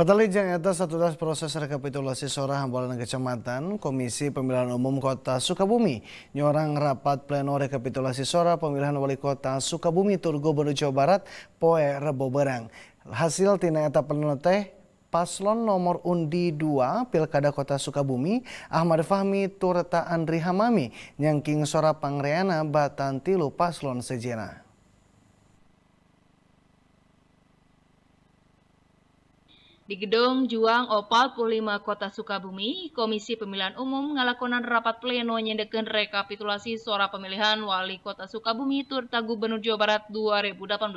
atas satu satudas proses rekapitulasi suara hambalan kecamatan Komisi Pemilihan Umum Kota Sukabumi nyorang rapat pleno rekapitulasi suara pemilihan wali kota Sukabumi Turgo Bandung Jawa Barat poe Rebo Berang. Hasil tina eta Paslon nomor undi 2 Pilkada Kota Sukabumi, Ahmad Fahmi Tureta Andri Hamami, nyangking suara pangreana batan tilu paslon sejenak. Di Gedung Juang Opal 45 Kota Sukabumi, Komisi Pemilihan Umum ngalakonan rapat pleno nyendekeun rekapitulasi suara pemilihan Wali Kota Sukabumi Turta Gubernur Jawa Barat 2018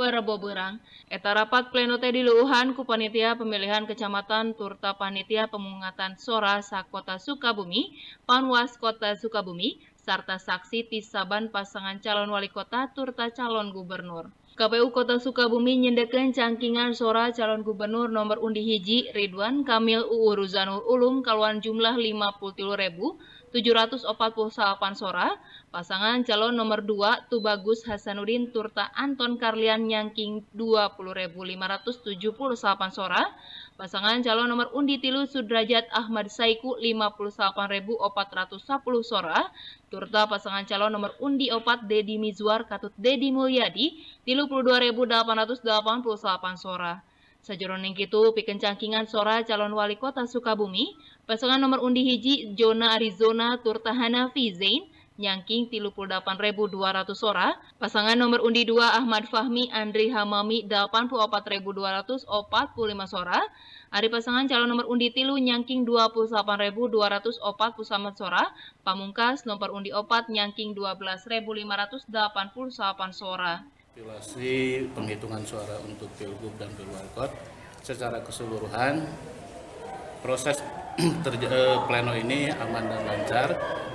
perebo berang. Eta rapat pleno teh diluuhan Kupanitia pemilihan Kecamatan Turta Panitia Pemungatan Suara Kota Sukabumi, Panwas Kota Sukabumi, serta saksi tisaban pasangan calon wali kota turta calon gubernur. KPU Kota Sukabumi nyendekan cangkingan sora calon gubernur nomor undi hiji Ridwan Kamil Uuruzanul Ulum kaluan jumlah ribu. 748 suara, pasangan calon nomor 2 Tubagus Hasanuddin Turta Anton Karlian Nyangking 20.578 suara, pasangan calon nomor undi tilu Sudrajat Ahmad Saiku 58.410 suara, Turta pasangan calon nomor undi opat Dedi Mizwar Katut Dedi Mulyadi 32.888 suara. Sajeroning itu, pikeun cangkingan sora calon wali kota Sukabumi, pasangan nomor undi hiji Jona Arizona Turtahana Fizain nyangking 38.200 sora, pasangan nomor undi 2 Ahmad Fahmi Andri Hamami 84.245 sora, Ari pasangan calon nomor undi tilu nyangking 28.249 sora, pamungkas nomor undi opat nyangking 12.588 sora. Rekapitulasi penghitungan suara untuk pilgub dan pilwalkot secara keseluruhan proses eh, pleno ini aman dan lancar.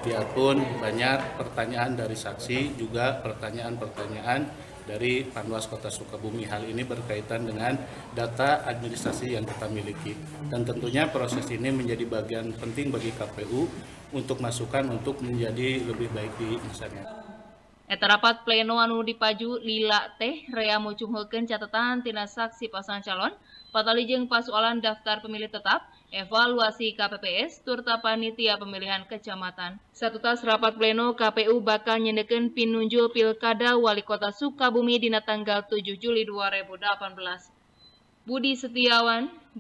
Biarpun banyak pertanyaan dari saksi juga pertanyaan-pertanyaan dari Panwas Kota Sukabumi. Hal ini berkaitan dengan data administrasi yang kita miliki. Dan tentunya proses ini menjadi bagian penting bagi KPU untuk masukan untuk menjadi lebih baik di masyarakat. Eta rapat pleno anu dipaju lila teh rea mucumhulkeun catatan tina saksi pasangan calon, patalijeng pasualan daftar pemilih tetap, evaluasi KPPS, turta panitia pemilihan kecamatan. Satu tas rapat pleno KPU bakal nyendekeun pinunjul pilkada wali kota Sukabumi dina tanggal 7 Juli 2018. Budi Setiawan,